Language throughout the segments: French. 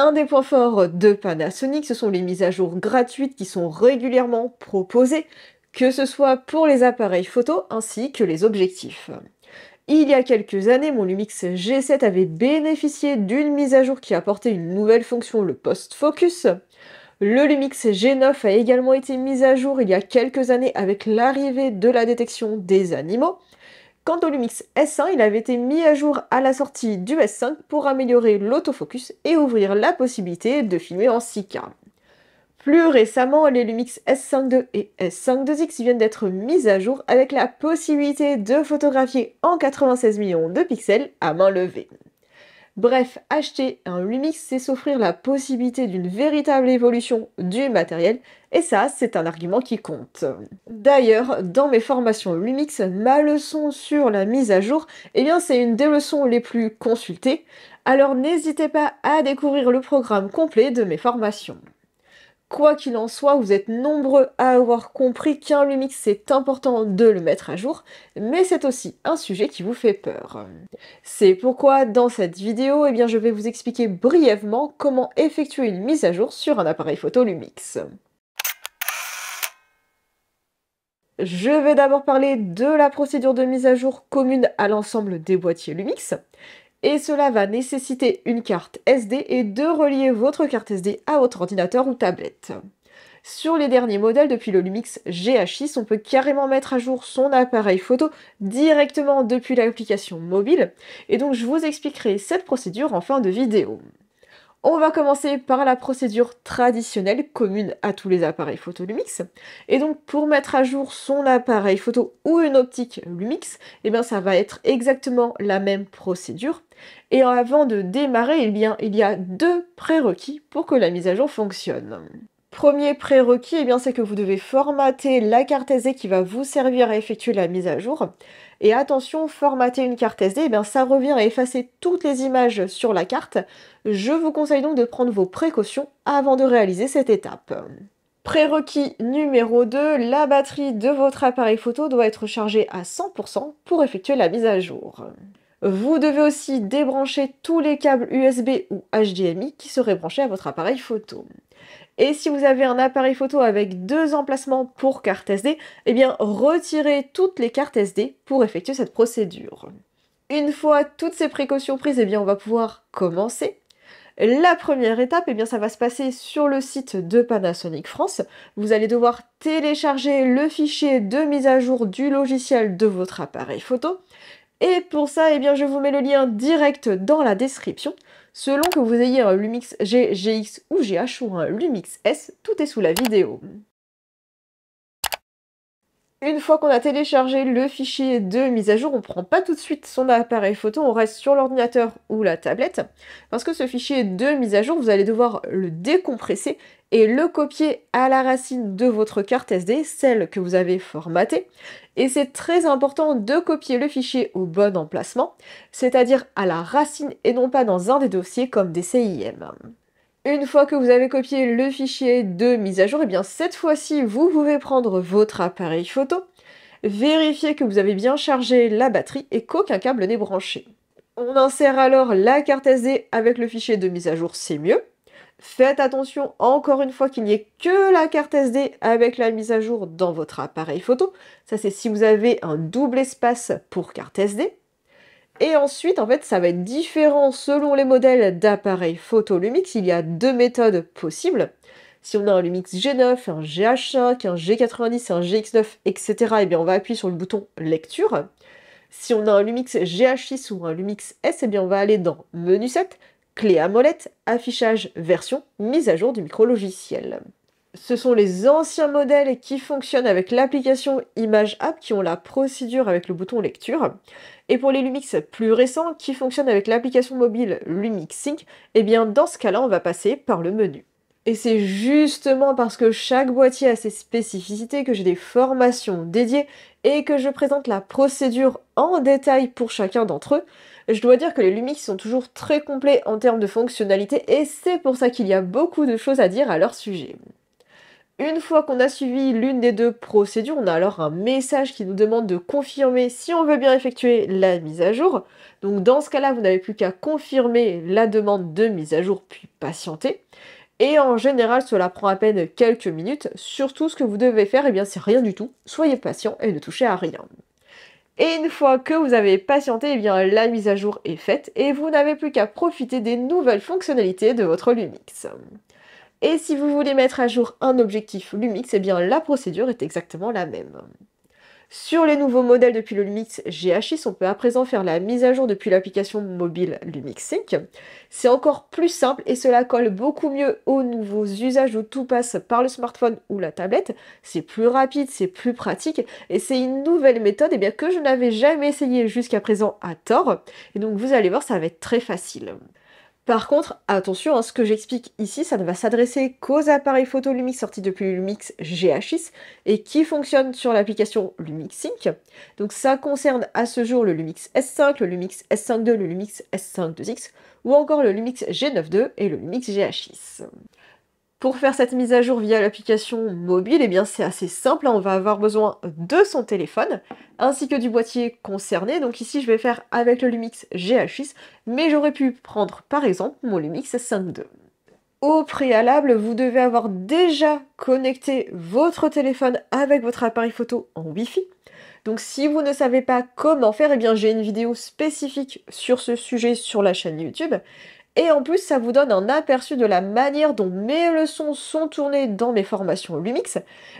Un des points forts de Panasonic, ce sont les mises à jour gratuites qui sont régulièrement proposées, que ce soit pour les appareils photo ainsi que les objectifs. Il y a quelques années, mon Lumix G7 avait bénéficié d'une mise à jour qui apportait une nouvelle fonction, le post-focus. Le Lumix G9 a également été mis à jour il y a quelques années avec l'arrivée de la détection des animaux. Quant au Lumix S1, il avait été mis à jour à la sortie du S5 pour améliorer l'autofocus et ouvrir la possibilité de filmer en 6K. Plus récemment, les Lumix S52 et S52X viennent d'être mis à jour avec la possibilité de photographier en 96 millions de pixels à main levée. Bref, acheter un Lumix, c'est s'offrir la possibilité d'une véritable évolution du matériel, et ça, c'est un argument qui compte. D'ailleurs, dans mes formations Lumix, ma leçon sur la mise à jour, eh bien, c'est une des leçons les plus consultées, alors n'hésitez pas à découvrir le programme complet de mes formations. Quoi qu'il en soit, vous êtes nombreux à avoir compris qu'un Lumix c'est important de le mettre à jour, mais c'est aussi un sujet qui vous fait peur. C'est pourquoi dans cette vidéo, eh bien, je vais vous expliquer brièvement comment effectuer une mise à jour sur un appareil photo Lumix. Je vais d'abord parler de la procédure de mise à jour commune à l'ensemble des boîtiers Lumix, et cela va nécessiter une carte SD et de relier votre carte SD à votre ordinateur ou tablette. Sur les derniers modèles depuis le Lumix GH6, on peut carrément mettre à jour son appareil photo directement depuis l'application mobile, et donc je vous expliquerai cette procédure en fin de vidéo. On va commencer par la procédure traditionnelle, commune à tous les appareils photo Lumix. Et donc pour mettre à jour son appareil photo ou une optique Lumix, eh bien ça va être exactement la même procédure. Et avant de démarrer, eh bien, il y a deux prérequis pour que la mise à jour fonctionne. Premier prérequis, eh bien, c'est que vous devez formater la carte SD qui va vous servir à effectuer la mise à jour. Et attention, formater une carte SD, eh bien, ça revient à effacer toutes les images sur la carte. Je vous conseille donc de prendre vos précautions avant de réaliser cette étape. Prérequis numéro 2, la batterie de votre appareil photo doit être chargée à 100% pour effectuer la mise à jour. Vous devez aussi débrancher tous les câbles USB ou HDMI qui seraient branchés à votre appareil photo. Et si vous avez un appareil photo avec deux emplacements pour carte SD, eh bien retirez toutes les cartes SD pour effectuer cette procédure. Une fois toutes ces précautions prises, eh bien on va pouvoir commencer. La première étape, eh bien ça va se passer sur le site de Panasonic France. Vous allez devoir télécharger le fichier de mise à jour du logiciel de votre appareil photo. Et pour ça, eh bien je vous mets le lien direct dans la description. Selon que vous ayez un Lumix G, GX ou GH ou un Lumix S, tout est sous la vidéo. Une fois qu'on a téléchargé le fichier de mise à jour, on ne prend pas tout de suite son appareil photo, on reste sur l'ordinateur ou la tablette, parce que ce fichier de mise à jour, vous allez devoir le décompresser et le copier à la racine de votre carte SD, celle que vous avez formatée. Et c'est très important de copier le fichier au bon emplacement, c'est-à-dire à la racine et non pas dans un des dossiers comme des CIM. Une fois que vous avez copié le fichier de mise à jour, et eh bien cette fois-ci, vous pouvez prendre votre appareil photo, vérifier que vous avez bien chargé la batterie et qu'aucun câble n'est branché. On insère alors la carte SD avec le fichier de mise à jour, c'est mieux. Faites attention encore une fois qu'il n'y ait que la carte SD avec la mise à jour dans votre appareil photo. Ça c'est si vous avez un double espace pour carte SD. Et ensuite, en fait, ça va être différent selon les modèles d'appareils photo Lumix. Il y a deux méthodes possibles. Si on a un Lumix G9, un GH5, un G90, un GX9, etc., eh bien on va appuyer sur le bouton lecture. Si on a un Lumix GH6 ou un Lumix S, eh bien on va aller dans menu 7, clé à molette, affichage version, mise à jour du micro-logiciel. Ce sont les anciens modèles qui fonctionnent avec l'application Image App qui ont la procédure avec le bouton lecture. Et pour les Lumix plus récents qui fonctionnent avec l'application mobile Lumix Sync, eh bien dans ce cas-là, on va passer par le menu. Et c'est justement parce que chaque boîtier a ses spécificités que j'ai des formations dédiées et que je présente la procédure en détail pour chacun d'entre eux, je dois dire que les Lumix sont toujours très complets en termes de fonctionnalité et c'est pour ça qu'il y a beaucoup de choses à dire à leur sujet. Une fois qu'on a suivi l'une des deux procédures, on a alors un message qui nous demande de confirmer si on veut bien effectuer la mise à jour. Donc dans ce cas-là, vous n'avez plus qu'à confirmer la demande de mise à jour puis patienter. Et en général, cela prend à peine quelques minutes. Surtout, ce que vous devez faire, eh bien, c'est rien du tout. Soyez patient et ne touchez à rien. Et une fois que vous avez patienté, eh bien, la mise à jour est faite et vous n'avez plus qu'à profiter des nouvelles fonctionnalités de votre Lumix. Et si vous voulez mettre à jour un objectif Lumix, eh bien, la procédure est exactement la même. Sur les nouveaux modèles depuis le Lumix GHS, on peut à présent faire la mise à jour depuis l'application mobile Lumix Sync. C'est encore plus simple et cela colle beaucoup mieux aux nouveaux usages où tout passe par le smartphone ou la tablette. C'est plus rapide, c'est plus pratique et c'est une nouvelle méthode eh bien, que je n'avais jamais essayé jusqu'à présent à tort. Et donc vous allez voir, ça va être très facile. Par contre, attention, à hein, ce que j'explique ici, ça ne va s'adresser qu'aux appareils photo Lumix sortis depuis Lumix GH6 et qui fonctionnent sur l'application Lumix Sync. Donc ça concerne à ce jour le Lumix S5, le Lumix S5 II, le Lumix S5 x ou encore le Lumix G9 et le Lumix GH6. Pour faire cette mise à jour via l'application mobile, et eh bien c'est assez simple, hein. on va avoir besoin de son téléphone ainsi que du boîtier concerné. Donc ici je vais faire avec le Lumix GH6, mais j'aurais pu prendre par exemple mon Lumix 5.2. Au préalable, vous devez avoir déjà connecté votre téléphone avec votre appareil photo en Wi-Fi. Donc si vous ne savez pas comment faire, eh bien j'ai une vidéo spécifique sur ce sujet sur la chaîne YouTube. Et en plus, ça vous donne un aperçu de la manière dont mes leçons sont tournées dans mes formations Lumix.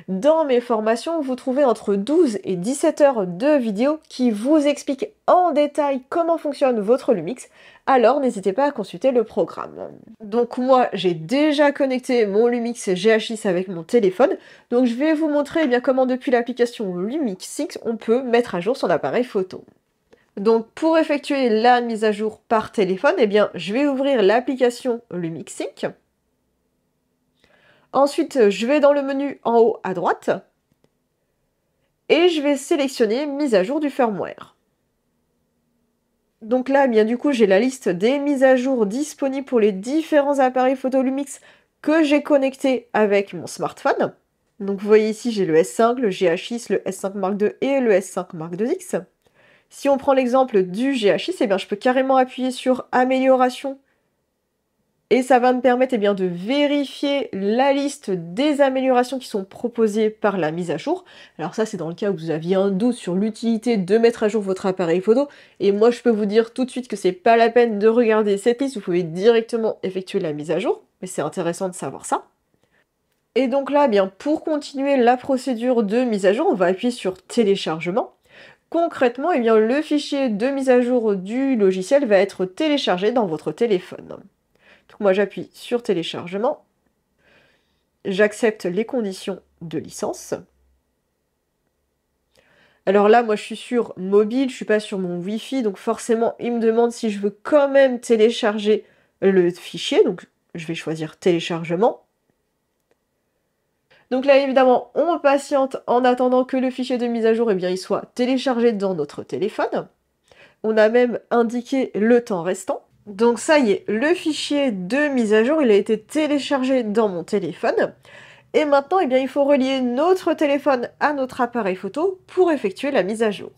Dans mes formations, vous trouvez entre 12 et 17 heures de vidéos qui vous expliquent en détail comment fonctionne votre Lumix, alors n'hésitez pas à consulter le programme. Donc moi, j'ai déjà connecté mon Lumix GH6 avec mon téléphone, donc je vais vous montrer eh bien, comment depuis l'application Lumix 6, on peut mettre à jour son appareil photo. Donc pour effectuer la mise à jour par téléphone, eh bien, je vais ouvrir l'application Sync. Ensuite, je vais dans le menu en haut à droite et je vais sélectionner mise à jour du firmware. Donc là, eh bien du coup, j'ai la liste des mises à jour disponibles pour les différents appareils photo Lumix que j'ai connectés avec mon smartphone. Donc vous voyez ici, j'ai le S5, le GH6, le S5 Mark II et le S5 Mark IIX. Si on prend l'exemple du GHI, eh bien, je peux carrément appuyer sur amélioration. Et ça va me permettre eh bien, de vérifier la liste des améliorations qui sont proposées par la mise à jour. Alors ça, c'est dans le cas où vous aviez un doute sur l'utilité de mettre à jour votre appareil photo. Et moi, je peux vous dire tout de suite que c'est pas la peine de regarder cette liste. Vous pouvez directement effectuer la mise à jour. Mais c'est intéressant de savoir ça. Et donc là, eh bien, pour continuer la procédure de mise à jour, on va appuyer sur téléchargement. Concrètement, eh bien, le fichier de mise à jour du logiciel va être téléchargé dans votre téléphone. Donc moi j'appuie sur téléchargement, j'accepte les conditions de licence. Alors là, moi je suis sur mobile, je suis pas sur mon Wi-Fi, donc forcément il me demande si je veux quand même télécharger le fichier, donc je vais choisir téléchargement. Donc là, évidemment, on patiente en attendant que le fichier de mise à jour eh bien, il soit téléchargé dans notre téléphone. On a même indiqué le temps restant. Donc ça y est, le fichier de mise à jour, il a été téléchargé dans mon téléphone. Et maintenant, eh bien, il faut relier notre téléphone à notre appareil photo pour effectuer la mise à jour.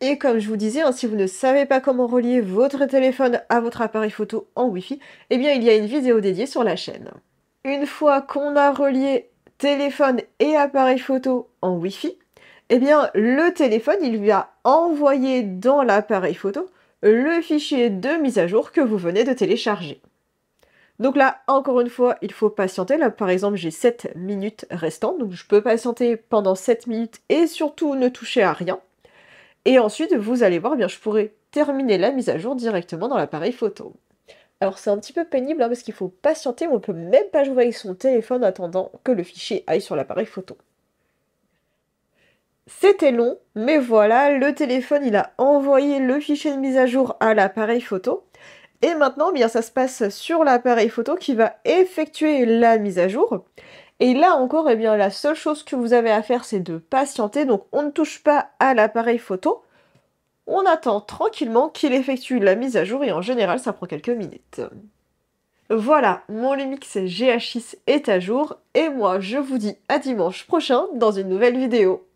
Et comme je vous disais, hein, si vous ne savez pas comment relier votre téléphone à votre appareil photo en Wi-Fi, eh bien il y a une vidéo dédiée sur la chaîne. Une fois qu'on a relié téléphone et appareil photo en Wi-Fi, eh bien le téléphone il va envoyer dans l'appareil photo le fichier de mise à jour que vous venez de télécharger. Donc là, encore une fois, il faut patienter. Là, par exemple, j'ai 7 minutes restantes, donc je peux patienter pendant 7 minutes et surtout ne toucher à rien. Et ensuite, vous allez voir, eh bien, je pourrai terminer la mise à jour directement dans l'appareil photo. Alors c'est un petit peu pénible hein, parce qu'il faut patienter, mais on peut même pas jouer avec son téléphone attendant que le fichier aille sur l'appareil photo. C'était long, mais voilà, le téléphone il a envoyé le fichier de mise à jour à l'appareil photo. Et maintenant, eh bien, ça se passe sur l'appareil photo qui va effectuer la mise à jour. Et là encore, eh bien, la seule chose que vous avez à faire, c'est de patienter. Donc, on ne touche pas à l'appareil photo. On attend tranquillement qu'il effectue la mise à jour et en général ça prend quelques minutes. Voilà, mon Lumix GH6 est à jour et moi je vous dis à dimanche prochain dans une nouvelle vidéo.